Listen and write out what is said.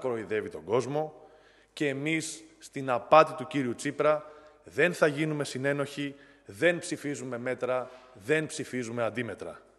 κοροϊδεύει τον κόσμο και εμείς στην απάτη του κύριου Τσίπρα δεν θα γίνουμε συνένοχοι, δεν ψηφίζουμε μέτρα, δεν ψηφίζουμε αντίμετρα.